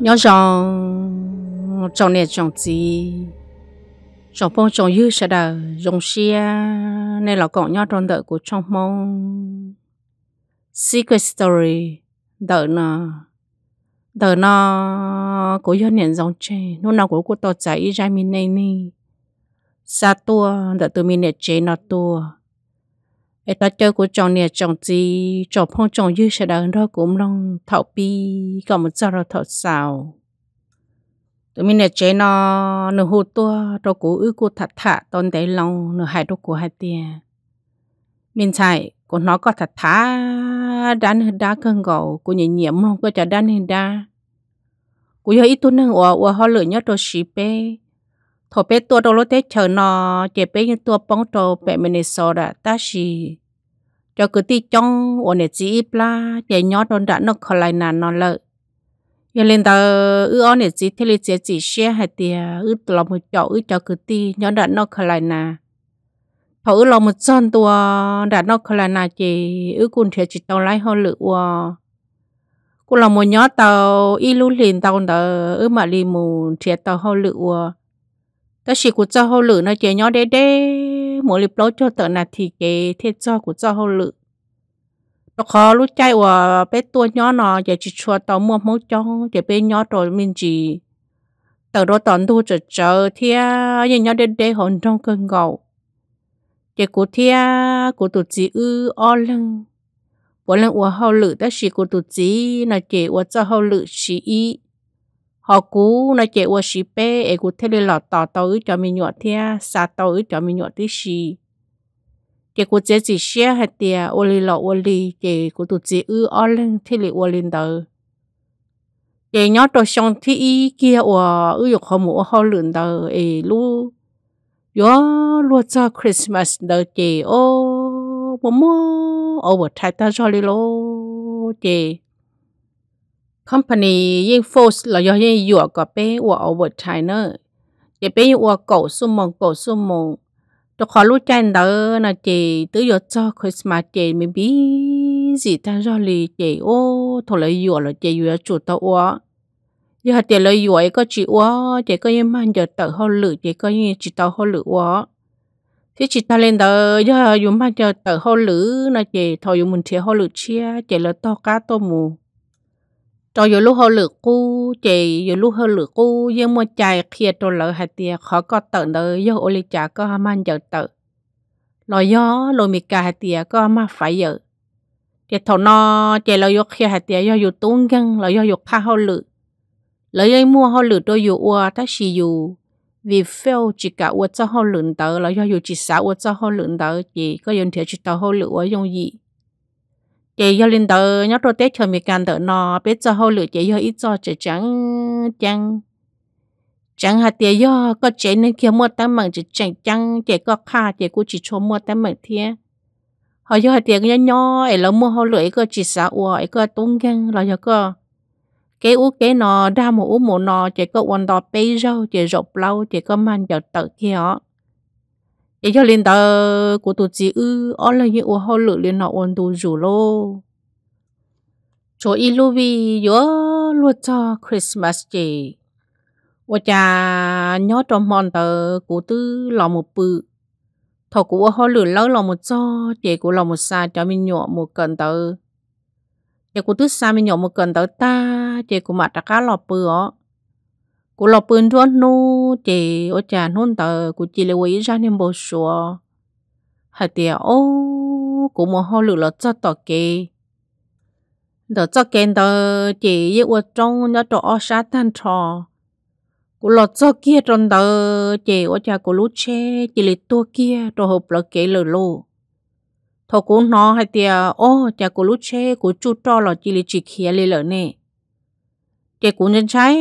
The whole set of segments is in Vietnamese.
nhớ rằng trong này trong gì trong phong trong dư sẽ đờ dùng xe nên là cậu nhớ trong đợi của trong mong secret story đợi nó đợi nó của dân nhận dòng chè nô nào của cô tỏ cháy ra mình này nè xa tua đợi từ mình để chế nó tua cái ta chơi của chồng nè chồng gì chồng phong chồng dư sẽ đợi đó cũng long thọ pi, còn một giờ rồi thọ xào tụi mình nè chế nó nửa hồ to, đồ cũ ư cô thật thả tôn đấy lòng nửa hai đồ cũ hai tia mình chạy của nó có thật thả đá nửa đá cơn gầu của nhẹ nhiễm không có chả đá nửa đá của giờ ít tu nâng ủa ủa họ lựa nhớ đồ xì bê thọ bê tua đồ lô tết chờ nó chế bê như tua bóng đồ bẹ mình nè sò đã ta xì cho cứ ti chong ổn để chỉ bla để nhót đón đã nó khỏi lại nản nó lợ, giờ lên tờ ư ổn để chỉ thế là chỉ chỉ xe hay tiề ư lòng một chỗ ư cho cứ ti nhót đã nó khỏi lại nà thầu ư lòng một chân tua đã nó khỏi lại nà chỉ ư cũng thiệt chỉ tàu lái họ lựa cô lòng một nhót tàu y lưu liền tàu tờ ư mà liền mù thể tàu họ lựa ta chỉ của cho họ lựa nó chỉ nhót đê đê mỗi lúc lâu cho tới là thì cái thế cho của cho hậu lự tôi khó lúc chạy của bé tua nhỏ nó giờ chỉ cho tao mua mẫu cho để bé nhỏ rồi mình chỉ tớ đó tận thu chờ chờ thì nhìn nhỏ đến đây hồn trong cơn ngầu giờ cố thì cố tụi chị ư o lưng bữa lưng của hậu lự đó chỉ cố tụi chị là chỉ của cho hậu lự chỉ ý họ cú nó chạy qua xí bé ấy cú thế lên lọt tỏ tới cho mình nhọt thia xa tới cho mình nhọt tí xì chạy cú chế chỉ xe hạt tia ô li lọ ô li chạy cú tụt chỉ ư ô lên thế li ô lên tờ chạy nhót đồ xong thì ý kia ô ư dục họ mũ họ lượn tờ ấy lu yo lu cho Christmas tờ chạy ô mô mô ô bật thay ta cho li lô chạy company ยิ่ง force เราย่อยิ่งหยวกก็เป้อว over China จะเป้อวกสุ่มมองกสุ่มมองตัวขอรู้ใจเด้อนะเจตื้อยอดจอคริสต์มาสเจไม่บีสิแต่รอลีเจโอ้ถลายหยวกเราเจอยู่จุดตัว giờ hạt tiền lời dối có chỉ quá chỉ có như mang giờ tờ hô lử chỉ có như chỉ tờ hô lử quá thế chỉ ta lên tờ giờ dùng mang giờ tờ hô lử là thôi dùng mình thiệt lử chia chỉ là to cá to mù cho dù lúc hơi lửa cú chỉ dù lúc hơi lửa cú nhưng mà chạy kia trò lỡ hai tia khó có tờ, đời do ô li trả có ham ăn giờ tờ, lo gió lo mì cả hai tia có mà phải giờ thì thầu nó chạy lo do kia hai tia do dù tuôn găng lo do dù pha hơi lửa lỡ dây mua hơi lửa tôi dù ua ta xì dù vì phèo chỉ cả ua cho hơi lửa tờ lo do dù chỉ xả ua cho hơi lửa tờ chỉ có dùng thiệt chỉ tờ hơi lửa dùng gì chị do linh tự nhớ rồi tết cho mình càng tự nọ, biết cho hậu lửa chị do ít cho chị chẳng chẳng chẳng hạt tiền do có chị nên kia mua tám mảng chị chẳng chẳng chị có khá chị cũng chỉ cho mua tám mảng thế họ do hạt tiền nhỏ nhỏ ấy là mua hậu lửa có chỉ xả uo ấy có tung gang là do có cái u cái nọ, đa một u một nọ, chỉ có quan đó bây giờ chỉ rộng lâu chỉ có mang giờ tự kia ý cho liên tờ của tụi chị ư ó là như ô hô lự liên nọ ôn tụ rủ chỗ y lưu vi cho Christmas chị ô cha nhớ trong mòn tờ của tư lò một bự thọ của ô hô lự lỡ lò một cho chị của lò một xa cho mình nhọ một cần tờ chị của tư xa mình nhọ một cần tờ ta chị của mặt đã cá lò bự กูลอปืนทวนนู้เจโอจานหุ่นเตอกูจีเลวิจานิมโบชัวหาเตียโอ้กูมัวฮอลุลอจะต่อเกเดอจะเกนเตอเจยี่อวจงยอดออชาตันทอกูลอจะเกียจนเตอเจโอจากูรู้เชจิลิตัวเกียตัวหบลอเกเลลูทอกูนอหาเตียโอ้จากูรู้เชกูจุดต่อลอจิลิจิเคียเลยเลยเนี่ย chị cũng nên trái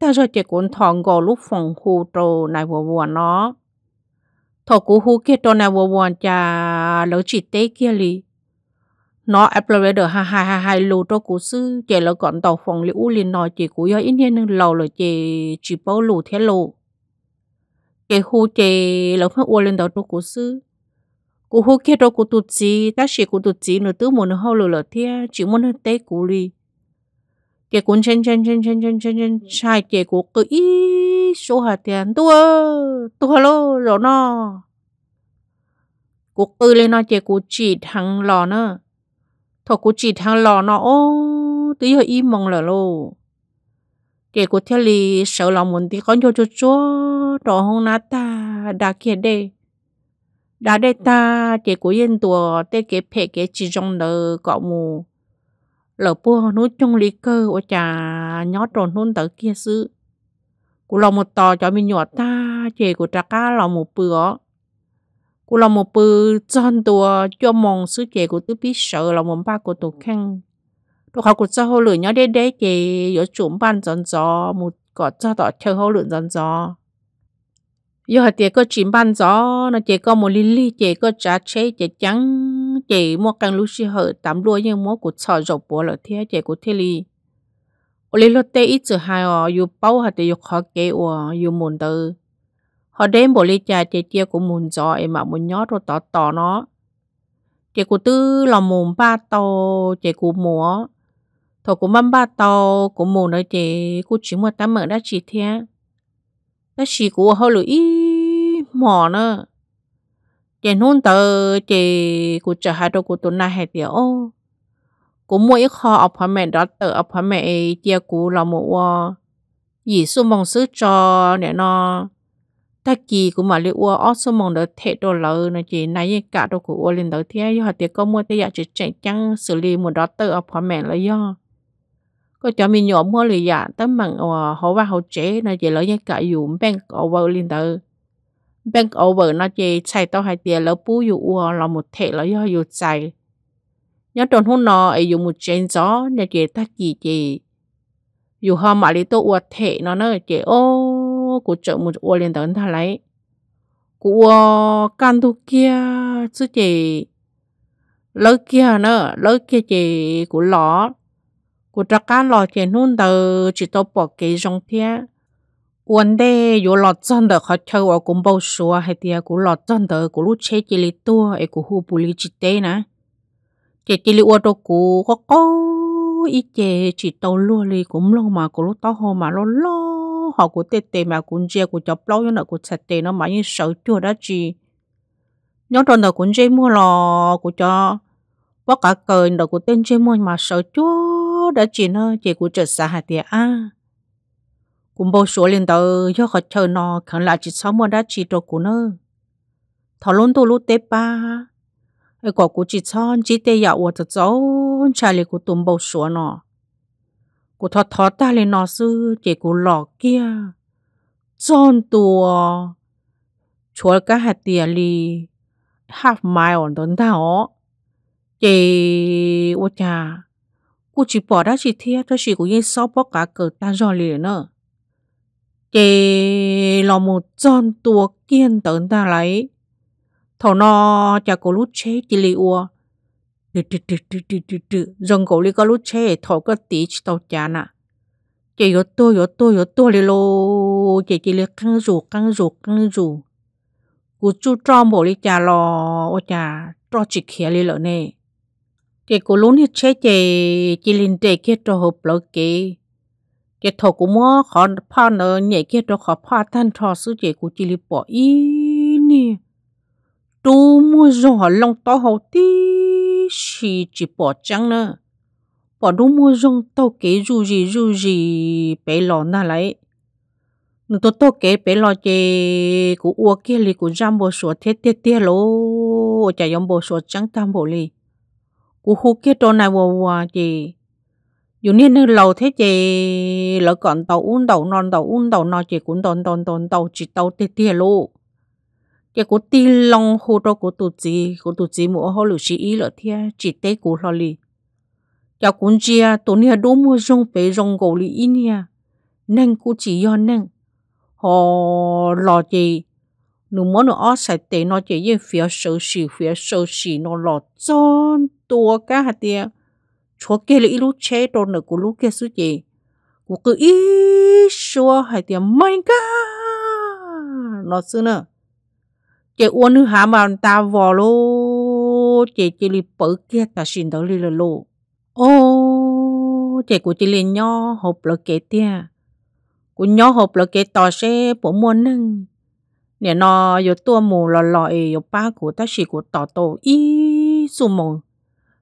ta rồi chị cũng thòng gò lúc phòng khu trồ này vừa vừa nó thọ cũ hú kia trồ này vừa vừa chả lỡ chị tế kia li nó apply được hai hai hai hai lô trồ cú sư chị lỡ còn tàu phòng liễu liền nói chị cũng do ít nhiên nâng lầu rồi chị chỉ bao lù thế lô chị hú chị lỡ phát uo lên tàu trồ cú sư cú hú kia trồ cú tụt gì ta chỉ cú tụt gì nữa tứ muốn hậu lửa lỡ thia chỉ muốn tế cú li cuốn sai ừ. số hạt tiền tua tua lô rồi nó cuộc tư lên nó chỉ cuộc chỉ thằng lò nữa thọ cuộc chỉ thằng lò nó ô tí hơi im mong là lô chỉ cuộc theo lì sợ lòng muốn tí con cho cho chúa đó không nát ta đã kia đây đã đây ta chỉ cuộc yên tùa tê kế phê kế chỉ trong đời cọ mù lỡ bùa nút chung lý cơ ô chả nhó trồn hôn tới kia sư cụ lòng một tò cho mình nhỏ ta chè của trà cá lòng một bữa cụ lòng một bữa chân tùa cho mong sư chè của tứ bí sợ lòng một ba của tổ khăn đồ khó của cho hô lửa nhó đế đế chè yếu chủng ban dần gió một cỏ cho tỏ chờ hô lửa dần gió yếu hạt tiệt có chín ban gió nó chè có một lý lý chè có trà chế chè trắng chị mua càng lúc xí hở tám đua nhưng mua của sợ rộng bố lỡ thế chị của thế li ở lý lột tê ít chữ hai ọ dù bao hạt tê dù khó kế ọ dù muốn tư họ đem bộ lý trà chị chia của muốn gió em mà muốn nhót rồi tỏ tỏ nó chị của tư là mồm ba tò, chị của múa thổ của mâm ba tò của mồm nói chị của chỉ mua tám mở đã chỉ thế đã chỉ của họ lưỡi mỏ nữa chị nôn tờ chị cụ chở hai đôi cụ tuần này hết rồi ô cụ mua ít kho ở phần mẹ đó tờ ở phần mẹ chia cụ là mua gì số mong sứ cho nè nó ta kỳ cũng mà liệu ua ở số mong đỡ thể đôi lỡ nó chỉ này cả đồ của ua lên đỡ thế họ tiệc có mua tới giờ chỉ chạy chăng xử lý một đó tự ở phần mẹ là do có cho mình nhỏ mua lì dạ tới mặn họ và họ chế nó chỉ lỡ như cả dù bên ở vợ lên đỡ bank over nó chỉ chạy tàu hai tiền lỡ bú dù u là một thể lỡ do dù chạy nhớ tuần hôn nó ấy dù một chén gió nhà chỉ ta kỳ chị dù họ mà lý tôi uất thể nó nơi chỉ ô cụ trợ một uất liền tấn thà lấy cụ can thu kia chứ chỉ, lỡ kia nữa lỡ kia chỉ cụ lọ cụ trắc cá lọ chị nôn tờ chỉ tôi bỏ cái rong thiệt วันเดอยู่หลอดจอนเดอเขาเช่าเอากุมเบาชัวให้เตียกูหลอดจอนเดอกูรู้เชจิลิตัวไอ้กูฮูบุลิจิเตนะเจจิลิอวดกูก็ก็อีเจจิตเอาลัวเลยกูมลงมากูรู้ต้อหอมาล้อล้อหอกูเตเตมากูเจกูจับเล่าอยู่น่ะกูเสเตนะมายิ่งเสาจัวได้จีย้อนตอนเดอกูเจมัวหลอกูจะว่า cả cười เดอกูเต้นเจมัวมาเสาจัวได้จีเนอะเจกูจัดสาหัสเตียอ่ะ cũng bao số lên đó, do họ chờ nó khẳng là chỉ sáu mươi đã chỉ đồ của nữa. thọ luôn tôi lúc tết ba ai quả của chỉ son chỉ tê dạo của thật rõ trả lời của tụm bao số nó của thọ thọ ta lên nó sư chỉ của lọ kia tròn tua chúa cả hạt tiền li half mile đón tao chỉ ô cha cô chỉ bỏ đã chỉ thiệt cho chỉ của yên sáu bỏ cả cờ ta rồi liền nữa Kê lò một giòn tùa kiên tớn ta lấy. Thảo nó chả có lúc chế chì lì ua. Trừ trừ trừ trừ trừ trừ trừ. Dòng cổ lì có lúc chế thảo có tí chì tàu chán à. Chè yếu tô yếu tô yếu tô lì lô. Chè chì lì căng rù căng rù căng rù. Cú chú trò bộ lì chà lò. Ô chà trò chì khía lì lợ nè. Chè cổ lúc nì chế chè chì lìn chè kia trò hộp lỡ kì cái thầu của mua khó pha nợ nhảy kia cho khó pha than trò sư chế của chị li bỏ ý nè tu mua rồi họ lòng to hậu tí chỉ chỉ bỏ trắng nữa bỏ đâu mua rong tao kế dù gì dù gì bé lò na lấy nó tôi tao kế bé lò chê của ua kia li của giam bộ sủa thế tiết tiết lô chả giống bộ sủa trắng tam bộ li của khu kia tròn này bồ hòa chê อยู่นี่นึเราเทเจแล้วก่อนเตาอุ้นเตานอนเตาอุ้นเตานอนเจกุนตอนตอนตอนเตาจิตเตาเตี้ยเตี้ยลูกเจกุตีลงหูโตกุตุจีกุตุจีมัวเขาหรือชีอีเหรอเทียจิตเตกุหลอลีจากกุนเจียตัวเนี้ยดูมัวจงเปยงโกลีอินเนียนั่งกูจีย้อนนั่งหอหลอจีหนูมัวหนูอ้อใส่เตนอเจเย่เฟียเสือสีเฟียเสือสีนอหลอจอนตัวก้าเตีย chúa kia là lúc chế đồ nữa của lúc kia sư chị của cứ ý xua hay tiền mấy cả nó sư nữa chị uống nữ hả mà ta vò lô chị chị li bự kia ta xin đó li là lô ô chị của chị li nho hộp là kế tia của nho hộp là kế tò xe bổ muôn nâng nè nó yo tua mù lò lò e ba pa của ta chỉ của tò tổ ý su mù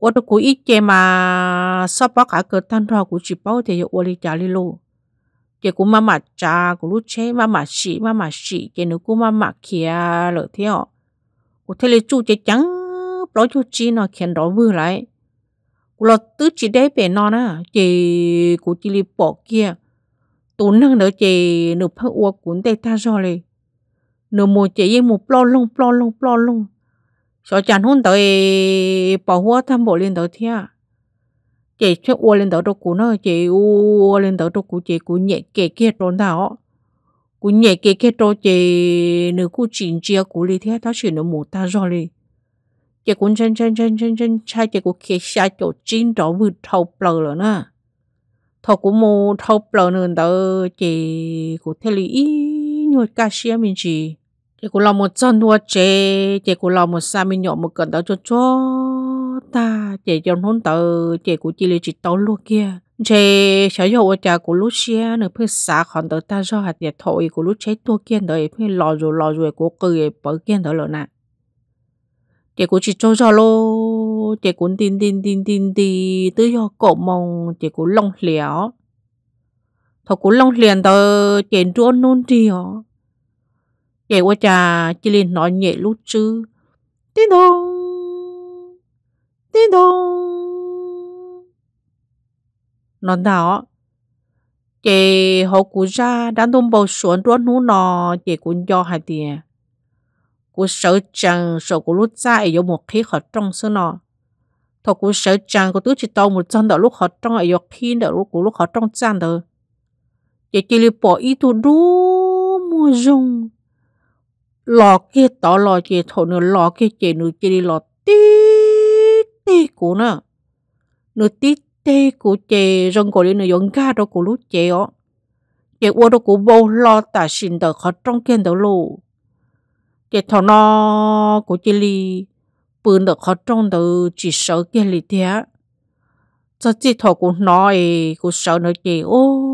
我都故意借嘛，说包 cả cái thân thọ của chị bao thì yêu đi trả đi luôn. Chị cũng mà mà trả, cũng lúc chế mà mà xị mà mà xị, chị nữa cũng mà mà kia lỡ thế họ. Cô thấy là chú chị trắng, bỏ cho chị nó khiến đó vừa lại. Cô lo tứ chị đấy về nó nè, chị cũng chỉ đi bỏ kia. Tốn năng nữa chị nửa phát uộc cũng tay ta rồi. Nửa mùa chị yên một plo lông plo lông plo lông. 小蒋 hun tới bảo hoa thăm bộ lên tới thia à? chị cho ô lên tới đâu cũ nó chị ô lên tới đâu cũ chị cũ nhẹ kề kia trốn thảo cũ nhẹ kề kia trốn chị nữ cũ chín chia cũ đi thia tao chỉ nó mù ta rồi đi chị cũng chân chân chân chân chân cha chị cũng kề xa chỗ chín đó vừa thâu bờ rồi nè thâu cũng mù thâu bờ nữa tới chị cũng thấy lý nhuột ca xe mình chị chỉ có lòng một chân đua chị chỉ có lòng một sa mi nhộn một cận đó cho cho ta chỉ trong hôn tờ chỉ có chỉ lấy chỉ tao luôn kia chỉ sở dụ cha của lúc xe nữa phải xả khỏi tờ ta do hạt địa thổi của lúc cháy tua kia đời phải lò rồi lò rồi của cười bởi kia đó rồi nè chỉ có chỉ cho cho lô chỉ cũng tin tin tin tin đi tới do cổ mong chỉ có lòng lẻo thật cũng lòng liền tờ chị trốn nôn đi hả vậy quá trà chỉ liền nói nhẹ lúc chứ tiếng thông tiếng thông nó nào chị họ cụ ra đang tung bầu xuống đó nú nọ chị cũng do hai tiền cụ sợ rằng sợ cụ lúc ra ở một khi họ trong số nọ thọ cụ sợ rằng cụ tứ chỉ tao một chân đó lúc họ trong ở dọc khi đó lúc cụ họ trong chân đó chị chỉ li bỏ ý tu đủ mua lò kia tỏ lò chè thổ nữa lò kia chè nữa chè đi lò tí tí của nó nữa tí tí của chè rong cổ đi nữa giống ga đó của lúc chè ó chè qua đó của bầu lò tả xin tờ khó trong kia đó lù chè thọ nó cổ chè li bươn được khó trong đó chỉ sợ kia li thế cho chè thọ của nó ấy của sợ nó chè ô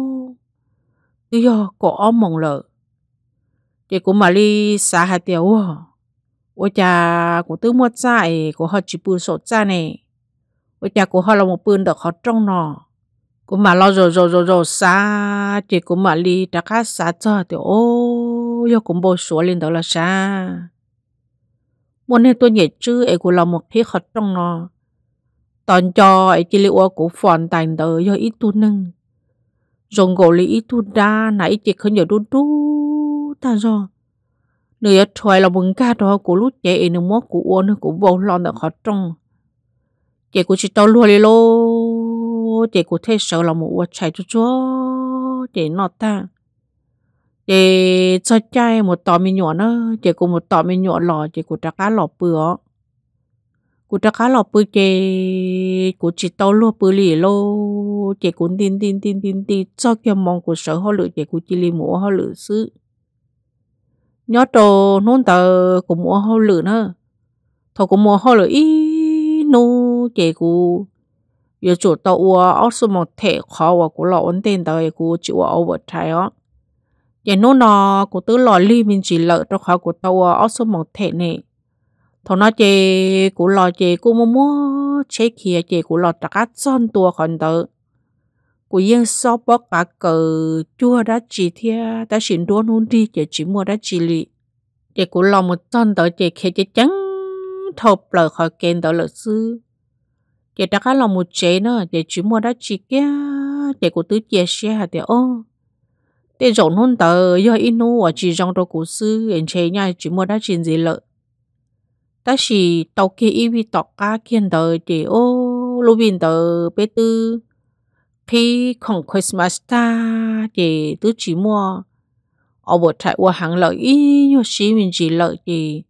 lý do có mong lợi cái cũng mà đi xa hai tiểu ôi cha của tư mua chạy của họ chỉ bự sổ cha này ôi cha của họ là một bự được họ trong nọ cũng mà lo rồi rồi rồi rồi xa chị cũng mà đi đã cá xa cho tiểu ô yo cũng bôi sủa lên đó là xa muốn nên tôi nhảy chứ ấy của là một thiết họ trong nọ tòn cho ấy chỉ liệu của phòn tành đó yo ít tu nưng, dùng gỗ lý ít tu đa nãy chỉ không nhớ đu đu ta rồi nếu giờ trời là bừng ca đó của lúc chạy nếu mất của uống nó cũng vô lo nó khó trông chạy của chỉ tao luôn đi lô chạy của thế sợ là một uống chạy cho chúa chạy nó ta chạy cho chạy một tò mì nhỏ nữa, chạy của một tò mì nhỏ lò chạy của trả cá lò bữa của trả cá lò bữa chạy của chỉ tao luôn bữa lì lô chạy của tin tin tin tin tin cho kia mong của sợ họ lựa chạy của chỉ lì mũ họ lựa xứ nhớ trò nôn tờ của mùa hoa lửa nữa thọ của mùa hoa lửa ý nô chè của giờ chủ tàu ua ở số một thẻ khó ua của lọ ấn tên tờ của chịu ua vật trái ó giờ nô nọ của tứ lọ ly mình chỉ lợ cho khó của tàu ua ở số một thẻ này thọ nó chè của lọ chè của mua mua chế kia chè của lọ tất cả son tua còn tờ của yên sau bó cả cờ chua đã chỉ thia đã xin đua nôn đi chỉ chỉ mua đã chỉ lì chỉ của lòng một chân tới chỉ khi chỉ trắng thộp lời khỏi kênh tới lợi sư chỉ đã cả lòng một chế nữa chỉ chỉ mua đã chỉ kia chỉ của tứ chia xe hạt để ô để rộng hơn tờ do inu ở chỉ trong đồ cổ sư em chế nha chỉ mua đã chỉ gì lợi ta chỉ tàu kia y vi tọc cá kiên tờ chỉ ô lưu bình tờ bê tư khi không Christmas ta thì tứ chỉ mua ở bộ trại của hàng lợi ý như xí mình chỉ lợi gì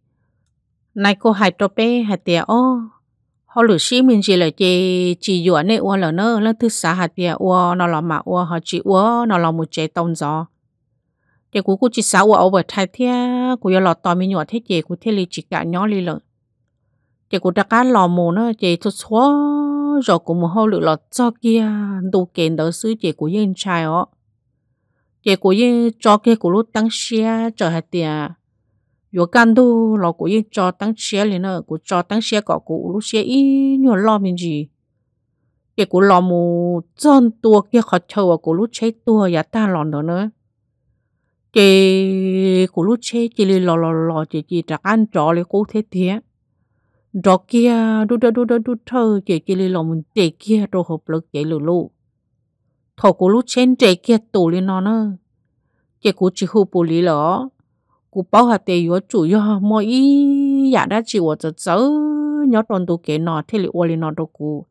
nay cô hai trò bé hạt tiền ô họ lựa xí mình chỉ lợi gì chỉ dựa nè ô lỡ nơ lỡ thứ xã hạt tiền ô nó là mà ô họ chỉ ô nó là một chế tông gió thì cô cô chỉ xã ô ở bộ trại thế cô giờ lọ to mình nhỏ thế gì cô thế lì chỉ cả nhỏ lì lợi thì cô đã cá lò mồ nó chỉ thuốc xóa rồi cũng một hô lựa lọt cho kia đủ kiện đỡ sứ chị của dân trai ó chị của dân cho kia của lúc tăng xe cho hạt tiền yo can tu lo của dân cho tăng xe lên nữa của cho tăng xe có của lúc xe ý nhỏ lo mình gì chị của lo mù chân tua kia khó chờ của lúc chế tua giá ta lòn đó nữa chị của lúc chế chị lì lò lò lò chị chị trạc ăn trò lì cố thế thiệt đó kia đu đu đu đu đu thơ chỉ kia lì lòng trẻ kia đồ hộp lực chỉ lù lù thọ cô lúc chén trẻ kia tù lì nó nữa chỉ cô chỉ hụp bù lì lọ cô bảo hà tề yếu chủ yếu mọi ý giả đã chỉ ở chỗ chỗ nhớ tròn đồ kế nọ, thế lì ô lì nọ đồ cô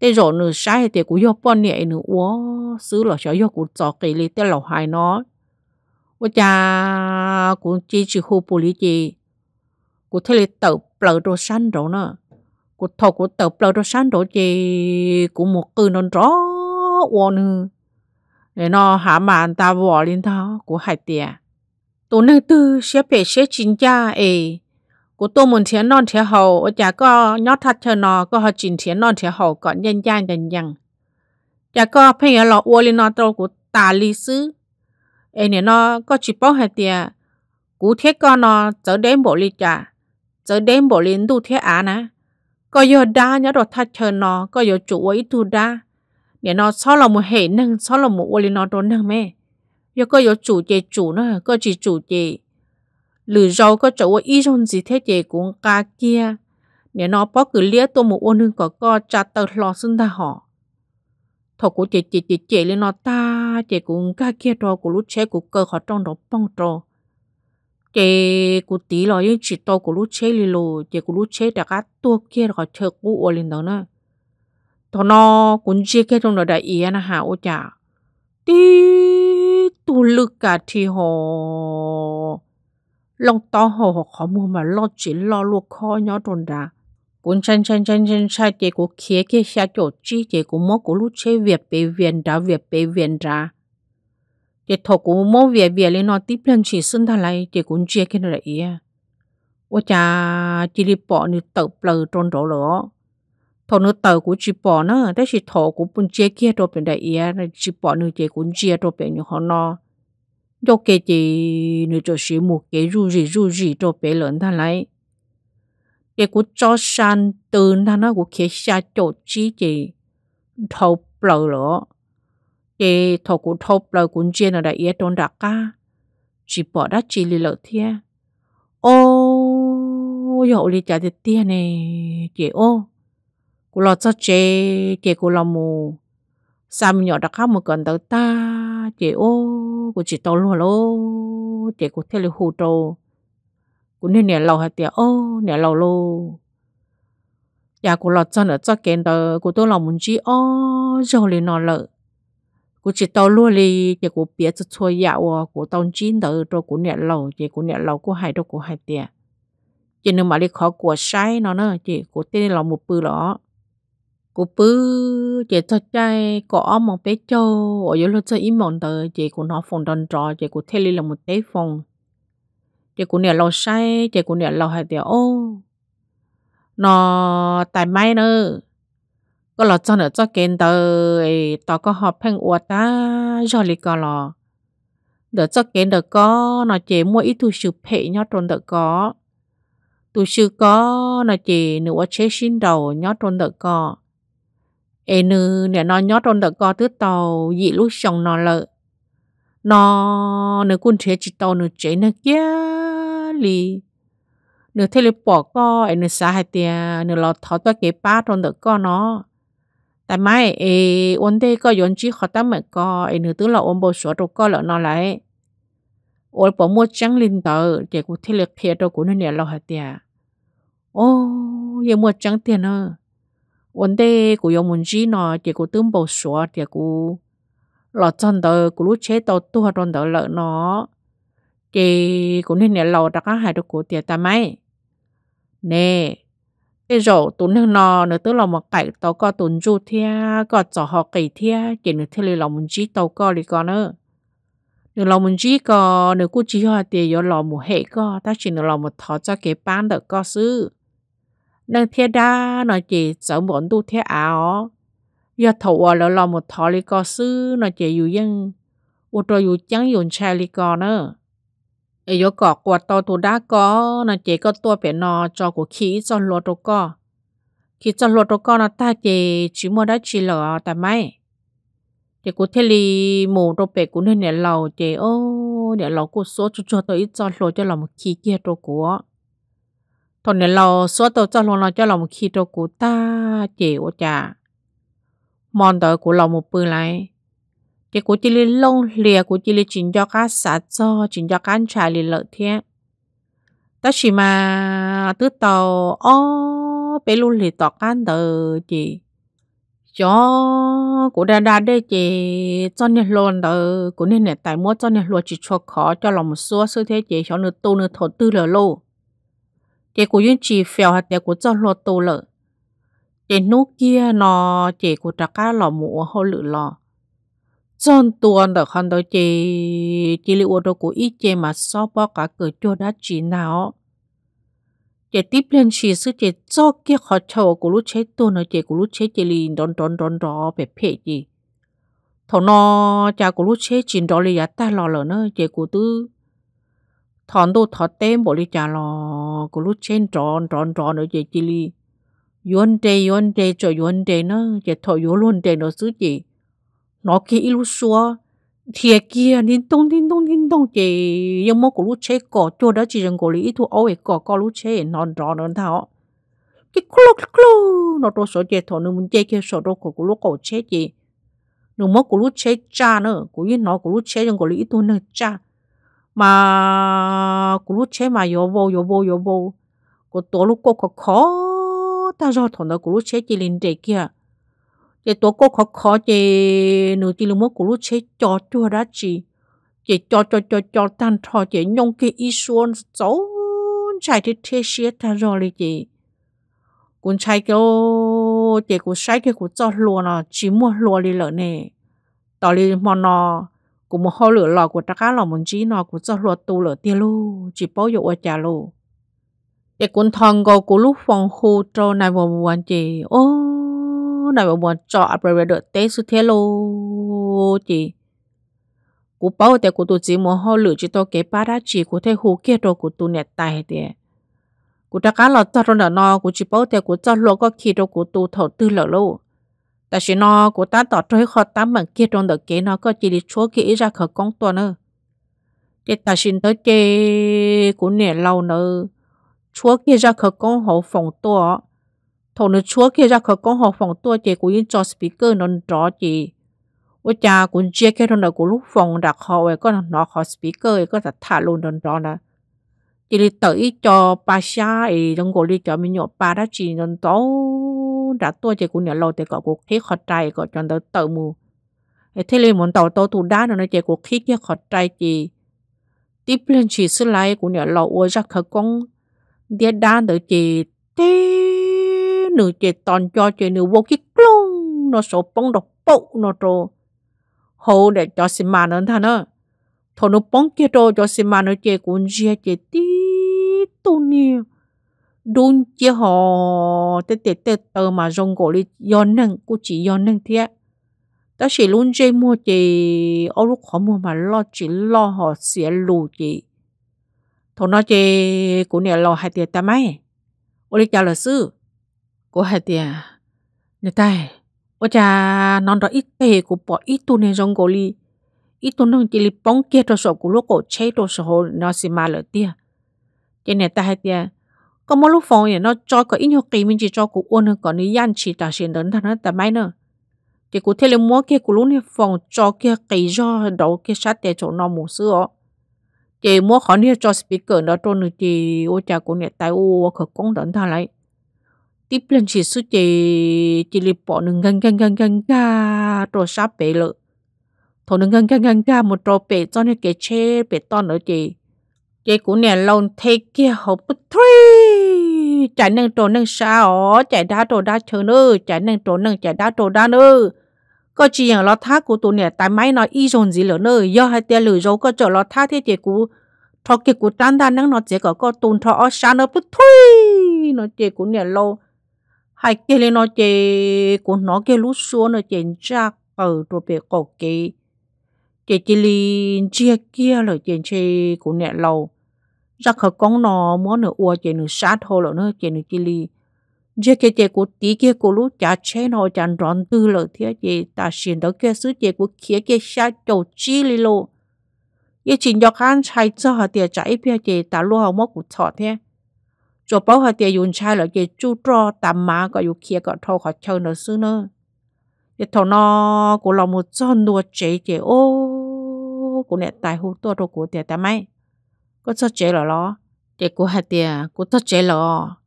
để rồi nửa sai thì cô yếu bọn nhẹ nửa ô xứ là cho yếu cô cho kỳ lì tê lò hài nó ôi cha cô chỉ chỉ hụp lì chị cô thấy là tự bờ đồ san rồi nè cô thọ cô tự bờ đồ san rồi chị cô một cư nó rõ uo nữa để nó hạ mà ta vò lên thao cô hại tiệt tổ nữ tư sẽ phải sẽ chính cha ấy cô tôi muốn thiền non thiền hậu ở nhà có nhót thật cho nó có họ chính thiền non thiền hậu còn nhân gian nhân dân nhà có phải là lọ uo lên nó đâu của ta lý sư ấy nè nó có chỉ bảo hại tiệt cú thế con nó trở đến bộ lý trả giờ đêm bỏ lên đủ thế á nè có giờ đa nhớ đọt thật chờ nó có giờ chủ ấy tu đa nếu nó sau là một hệ nâng sau là một ô nó đốn nâng mẹ giờ có giờ chủ chế chủ nó có chỉ chủ chế lử rau có chỗ ý trong gì thế chế cũng ca kia nếu nó bỏ cứ lia tôi một ô nương có co cha tờ lò xin ta họ thọ của chế chế chế chế lên nó ta chế cũng ca kia đó của lúc chế của cơ họ trong đó bong trò เจกูตีลอยิ่งจิตโตกูรู้เชลิโลเจกูรู้เชแต่ก็ตัวเกียร์ก็เชกูอลินตอนนั้นตอนนั้นกูเชแค่ตรงนอ้นไดเอินะฮะโอจ่าตีตุลกกาที่หอลองต่อหอหอขอมือมาลอดจิตลอลูกคอยอดตรงนั้นกูฉันชันชันชันใช่เจกูเขี้ยร์แค่ชาโจจีเจกูมอกูรู้เชเวียไปเวียนดาเวียไปเวียนดา để thổ cũng mong về về lên nó tiếp lên chỉ sinh thay này để cũng chia cái này ý à ô cha chỉ đi bỏ nữ tự bờ trôn rổ lửa thổ nữ tự của chỉ bỏ nó thế chỉ thổ của bên chia kia rồi bên đại ý à chỉ bỏ nữ chỉ cũng chia rồi bên như họ nó do cái gì nữ cho sĩ một cái ru gì ru gì rồi bên lớn thay này, để của cho san từ nó nó của kia xa chỗ chỉ chỉ thổ bờ lửa ye thọ cụ thộp lời cuốn chia ở đại ye tôn đặc ca chỉ bỏ đã chỉ lì lợt thia ô yo lì chả thì tia nè chị ô cụ lo cho chị chị cụ lo mù sao mình nhỏ đặc ca một cần tới ta chị ô cụ chỉ tao luôn lô chị cụ theo lì hù trâu cụ nên nè lâu hả tia ô nè lâu lô nhà dạ, cụ lo cho nữa cho kén tờ cụ tôi lo muốn chi ô rồi lì nó lợi กูจิตเอาลู่เลยเดี๋ยวกูเปียจะช่วยยาวกูต้องจีนเดอตัวกูเนี่ยเราเดี๋ยวกูเนี่ยเรากูหายตัวกูหายเตี้ยจีนึงมาเลยขอกูใช้เนาะเนอะจีกูเต้นเราหมดปืนหรอกูปื้อเจตใจก็อ้อมมองเป๊ะโจโอ้ยเราจะอิมมองเตอเจกูน้องฟงดอนจอเจกูเทลีละมุดเต้ฟงเจกูเนี่ยเราใช้เจกูเนี่ยเราหายเดียวโอ้นอแต่ไม่เนอะก็หลอจอนเออจอเกนเตอต่อก็หอบเพ่งอวดตายอลิก็หลอเดอจอเกนเดอก็นอเจมัวอีทูชิเพยอดตนเดอก็ตูชิก็นอเจนึกว่าเชชินเดายอดตนเดอก็เอนึเนี่ยนอยอดตนเดอก็ตื้อเตาหยีลูกชงนอเลอนอนึกุนเทจิเตานึเจนึกยาลีนึเทเลปอกก็ไอนึสาหายเตียนึเราทอตัวเก็บป้าตนเดอก็เนาะแต่ไม่เอวันเดก็ย้อนจีเขาตั้งเหมือนก็ไอหนูตัวเราอันบสวดก็เรานอนไหลโอ้ปอมัวจังลินเตอร์เด็กกูที่เล็กเพียตัวกูนั่นเนี่ยเราหาเตียโอ้ยังมัวจังเตียเนอะวันเดกูยังมุนจีนอเด็กกูตึ้มบสวดเด็กกูเราจันเตอร์กูรู้เช็ดตัวตัวตอนเตอร์เราเนาะเด็กกูนั่นเนี่ยเราตะก้าหายตัวกูเตียแต่ไม่เน่ cái rổ tụn nước nọ nữa tức là một cái tàu có tụn du thia có chọ họ kỳ thia chỉ nữa thì là lòng chỉ tàu có đi con nữa nữa lòng chỉ có nữa cũng chỉ họ tiền có lòng một hệ có ta chỉ nữa lòng một thọ cho cái bán được có sư nên thia đa nó chỉ sợ muốn tu thia áo, giờ thầu là lòng một thọ đi có sư nó chỉ dù dân một trò dù chẳng dùng chai đi con nữa ấy yo cọ to tu đã có nó chỉ có tua biển nó cho của khí cho lúa đâu có khi cho lúa đâu có nó ta chỉ chỉ mua đã chỉ lỡ tại mấy thì cũng thế li mù đâu bể cũng nên để ô để lầu cũng số cho cho tôi cho lúa cho lòng khí kia đâu của thôi để lầu số tôi cho lúa nó cho lòng khí đâu của ta chỉ ô chả mòn tới của lòng một lại cái của chị li lông lìa của chị li chỉnh cho cá xả cho cho cá trà li lợi thế ta mà tứ tàu ó bé luôn lì tọt can tờ chị đa đa đây chị cho nên luôn tờ của nên này tại mua cho nên luôn chỉ khó cho lòng một số thế chị nên tu nên thổ tư lờ lô chị của chỉ phèo hạt của cho luôn tu lợ chị nút kia nó chị của trà cá lò mũ hô lự lò chọn tuần đó khăn đó chị chị liệu đó của ít chị mà so bao cả cửa cho đã chỉ nào chị tiếp lên chị sư chị cho kia khó chầu của lúc chết tuần đó chị của lúc chết chị liền đón đón đón đó về phê gì thằng nó cha của lúc chết chỉ đó là ta lo lỡ nữa chị của tư thằng đồ thằng tem bỏ đi cha lo của lúc chết tròn tròn tròn ở chị chị li yến đề yến đề cho yến đề nữa, chị thọ yến luôn đề nó sư chị nó kia ilu xua thiệt kia nín tông nín tông nín tông chỉ nhưng mà cổ lũ chế cổ chỗ đó chỉ rằng cổ lý thu ấu ấy cổ cổ lũ chế nó rõ nó thảo cái cú lú cú nó đồ số chế thọ nó muốn chế kia số đồ cổ cổ lũ cổ chế gì nó mà cổ lũ chế cha nữa cổ yên nó cổ lũ chế rằng cổ lý thu nó cha mà cổ lũ chế mà yếu vô yếu vô yếu vô cổ tổ lúc cổ khó ta do thọ nó cổ lũ chế chỉ linh đề kia chị tổ cô khó khó chị nửa chị lúc mất của lúc chế cho chua ra chị chị cho cho cho cho tan thọ chị nhông cái ý xuân cháu chạy thì thế xe ta rồi đi chị cũng chạy kêu chị cũng sai cái cũng cho lùa nó chỉ mua lùa đi lợ nè tao đi mà nó cũng một hơi lửa lò của ta cá lò muốn chỉ nó cũng cho lùa tu lợ tiền lu chỉ bao giờ ở trả lu chị cũng thằng cô cũng lúc phòng khu cho này vào vừa chị ô nãy bọn bọn chọ bởi được tế sự thế lô chị cú bảo tế cú tu chỉ mua hoa lửa chỉ to cái ba đá chỉ cú thấy hồ kia đồ cú tu nẹt tài thế cú đã cá lọt cho nó nó cú chỉ bảo tế cú cho lúa có khi đồ cú tu thầu tư lợ lô ta chỉ nó cú ta tỏ chơi tám bằng kia trong đợt kế nó có chỉ đi chúa kia ra khỏi công tuần nữa để ta xin tới chê cú nẹt lâu nữa chúa kia ra khỏi công hộ phòng tuần thầu nó chúa kia ra khỏi con hộp phòng tua chị cũng như cho speaker nó rõ chị ôi cha cũng chia cái thằng nào của lúc phòng đặt họ ấy có nó họ speaker có thật thả luôn nó rõ nè chỉ đi tới cho ba xa ấy trong cổ đi cho mình nhỏ ba đó chị nó rõ đã tua chị cũng nhớ lâu thì có cuộc khí khó trai có cho nó tự mù thế lên muốn tàu tàu tụ đá nó chị cuộc khí kia khó trai chị tiếp lên chỉ sư lại của nhà lâu ôi ra khỏi con đĩa đá tới chị tiếp nữ chị toàn cho chị nữ vô kí klung nó số bóng đọc bộ nó trô hô để cho xin mà nó thà nó thô nó bóng kia trô cho xin mà nó chị cũng dìa chị tí tu nì đun chia họ tê tê tê tờ mà rong cổ đi yon nâng cô chỉ yon nâng thiệt ta chỉ luôn chơi mua chị ô lúc khó mua mà lo chỉ lo họ sẽ lù chị thôi nói chị cũng nè lo hai tiền ta mấy ô đi chào luật sư cô hạt tiệt nhà tai ô cha non đó ít tệ của bỏ ít tu nên rong cổ li ít tu nông chỉ li bóng kia cho sổ của lúc cổ chế cho sổ nó xì mà lỡ tiệt nhà nè tai tiệt có một lúc phòng nó cho có ít nhiều kỳ mình chỉ cho của ôn hơn còn đi yan chỉ ta xin đến thằng nó ta mai nữa thì cụ thế là mua kia của lúc này phong cho kia kỳ do đầu kia sát tiệt chỗ nó mù xưa chỉ mua khó nia cho speaker nó trôn được thì ô cha cụ nè tai ô khởi công đến thằng này tiếp lên chỉ số chỉ chỉ li bỏ nâng gan gan gan gan ga rồi sáp bể lợ thổ nâng gan gan gan ga một trò bể cho nên cái chế bể to nữa chị chị cũng nè lâu thế kia hộp bất thui chạy nâng trò nâng sao, chạy đá trò đá chờ nữa chạy nâng trò nâng chạy đá trò đá nữa có chỉ rằng lo thác của tụi nè tại máy nó y dồn gì lỡ nữa do hai tia lửa dấu có chỗ lo thác thế chị cũng thọ kia của tan đa nắng nó chỉ có có tụi thọ xa nữa bất thui nó chị cũng nè lâu hai kia lên nó chê của nó kia lú xuống nó chê chắc ở rồi bị cổ kì chê chê li chia kia là chê chê của nẹ lâu ra khờ con nó muốn nữa ua chê nữa sát hồ là nữa chê nữa chê li chê cái chê của tí kia của lú chả chế nó chẳng rõn tư là thế chê ta xin đó kia sứ chê của kia kia sát chầu chi li lô ye chỉ cho khán chạy cho họ tiệt chạy phía chê ta lúa họ mất của thọ thế 做保和店用菜了给猪肉大妈个有切个头和秋呢是呢，一头呢古老木真多这个哦，古呢大户多多古店大买，古做这了咯，这古和店古做这了，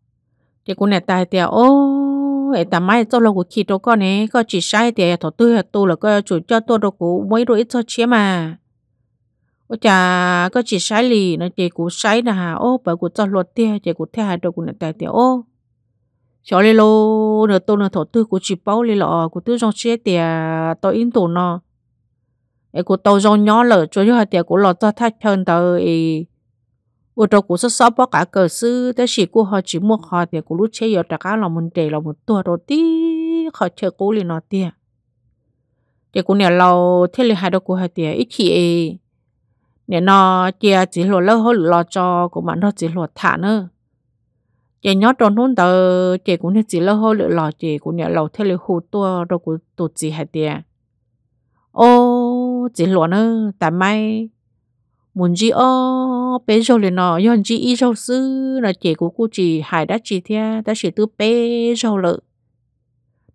这古呢大店哦，哎大买做了古切多个呢，个只晒店头对头了个就叫多多古每日一做切嘛。có chả có chỉ sai lì nó chỉ cú sai là hà ô bởi cú cho luật tia chỉ cú theo hai đồ cú nè tài tia ô cho lê lô nửa tô nửa thổ tư cú chỉ bao lì lọ cú tư trong chia tia tôi in tổ nó ấy cú tàu trong nhỏ lở cho cho hai tia cú lọt cho thắt chân tờ ấy ô tô cú sắp sắp bao cả cờ sư tới chỉ cú họ chỉ mua họ tia cú lúc chơi giờ trả cá là một trẻ là một tua rồi tí họ chơi cú lì nó tia thì cú nè lâu thế lì hai đồ cú hai tia ít chị ấy nè nó chia chỉ lo lâu hơn lo cho của bạn nó chỉ lo thả nữa chị nhớ trong nút tờ chị cũng chỉ lo hơn lựa lò chị cũng nhớ lâu theo lựa hồ tua rồi cũng tụt chị hay tiền ô chỉ lo nữa tại mai muốn gì ô bây giờ liền nó yon gì ít rồi sư là chị của cô chỉ hải đã chỉ thea đã chị tư bây giờ lợ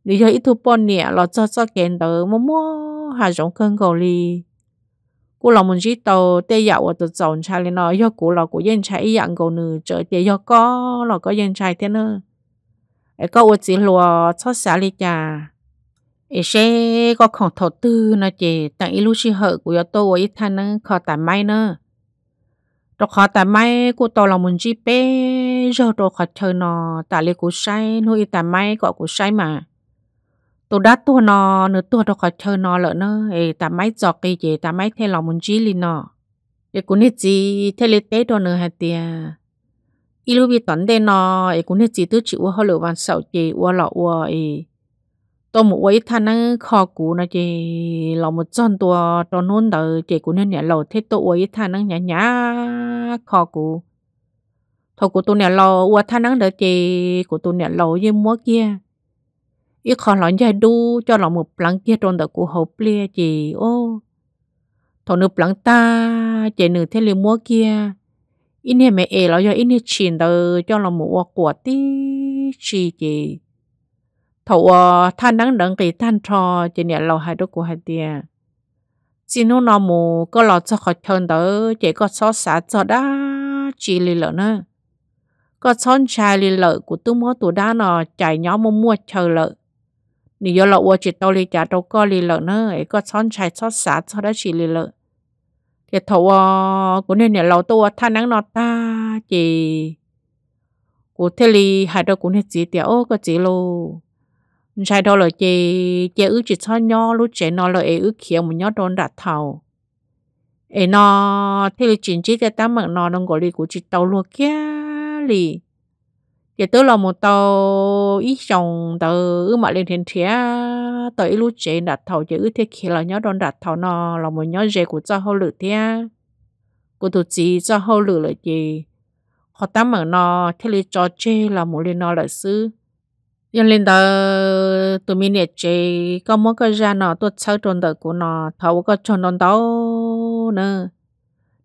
lý do ít thu bọn nè lọ cho cho kèn tờ mua mua hà giống cơn gầu lì 古老们知道，爹有我的总裁了呢，要古老古人才一样个呢，这爹要高老个人才的呢，哎，个我只罗出啥哩呀？ai sẽ có khoảng thổ tư nó chỉ tặng ít lúc chỉ hở của tôi ít than nó khó tạm mai nữa đồ khó tạm mai của tôi là muốn chỉ bé giờ đồ khó chơi nó tạm lấy của sai nuôi tạm mai gọi của sai mà tôi đã tua nó nữa tua đâu chơi nó lỡ nữa ta máy giọt cái gì ta máy theo lòng muốn chỉ liền nó ê cũng nít gì theo lấy tế đồ nữa hả tia ít lúc bị tấn đen nó ê cũng gì tôi chịu hơi lửa vàng sợ chị ua lọ ua ê tôi một quấy than nó khó cú nó chị lòng một chân tua cho nôn đỡ chị cũng nên nhà lầu thế tôi quấy than nó nhả nhả khó cú thôi của tôi nhà lầu ua than nó đỡ chị của tôi nhà lầu như múa kia ít còn lỏng dài đu cho lỏng một lăng kia trôn tại cụ hộp lia chị ô thọ nước lăng ta chị nửa thế liền mua kia ít nè mẹ ế lỏng dài ít nè chìm từ cho lỏng một quả của tí chị chị thọ ờ, than nắng đằng kỳ than trò chị nè lỏng hai đứa của hai tia chỉ nó nó mù có lọ cho khỏi thân tới chị có xó xả cho đã chị lì lợn nữa có son chai lì lợ của tôi mua tủ đá nó chạy nhỏ mua mua chờ lợ 你要了我只到你家都过里了呢，一个穿柴穿啥穿得起里了。thiệt thầu à, cũng nên nhà lâu tôi tha nắng nó ta chị cụ thế hai đứa cũng nên chị tiểu ô có chị lô sai đâu rồi chị chị ước chị cho nho lúc chị nó lại ước kiểu một nhót đôn đặt thầu ấy nó thế chính chỉ cái tám mạng nó đang gọi li của chị tàu lúa kia li giờ tôi là một tàu ít chồng từ mà lên thiên thế tới lúc chế đặt thầu chứ thế khi là nhớ đón đặt thầu nó là một nhớ dễ của cho hậu lử thế của tổ chức cho hậu lử là gì họ ta mở nó thế lý cho chê là một lên nó là sư nhân lên đó từ mình để chế có một cái ra nó tôi chơi tròn đời của nó thầu có tròn đón đó nữa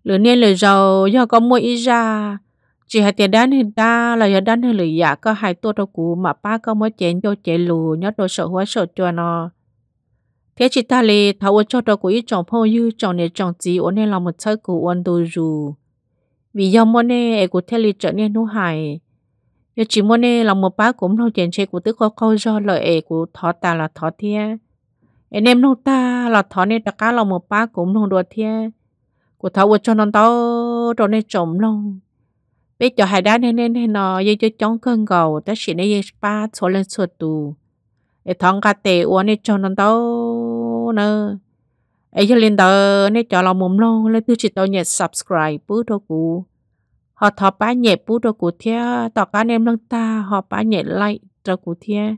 lửa nên lửa dầu do có mỗi ra chỉ hai tiền đan thì ta, là giờ đan thì lười dạ có hai tua đâu cũ mà ba có mới chén cho chén lù nhớ đồ sợ hóa sợ cho nó thế chị ta lì thảo cho đâu cũ ít chồng phong như chồng này chồng gì ổn nên là một chơi cũ ổn đồ dù vì do môn này của thế lì trở nên nô hài nếu chỉ môn này là một ba cũng đâu chén chế của tức có câu do lợi của thọ ta là thọ thiên anh em nô ta là thọ này đặc cá là một ba cũng đâu đồ thiên của thảo cho nó tao đồ nên chồng lòng bây giờ hai đứa nên nên nên nó dây cho chống cơn gầu ta chỉ nên ba số lên số tù để thằng cá tê uống nên cho nó đâu nữa ấy cho lên đó nên cho lòng mồm luôn lên tư chỉ tao nhẹ subscribe bút đồ cũ họ thọ bá nhẹ bút đồ cũ thế tao cá nem lăng ta họ bá nhẹ like đồ cũ thế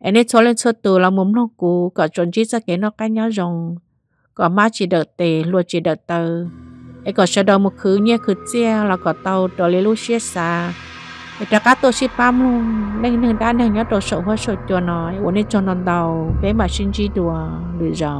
anh ấy cho lên số tù lòng mồm luôn cũ có chuẩn chỉ ra cái nó cái nhau rồng có má chỉ đợt tê luôn chỉ đợt tờ ไอ้ก็ชะดอมุคือเนี่ยคือเจ้าแล้วก็เตาตัวเลลูเชียซาไอ้ตะกัดตัวชิปั๊มลุงเล่นหนึ่งด้านหนึ่งเนี่ยตัวโสหัวโสตัวน้อยวันนี้จนนอนเดาเป็นแบบชินจีดัวหรือเรา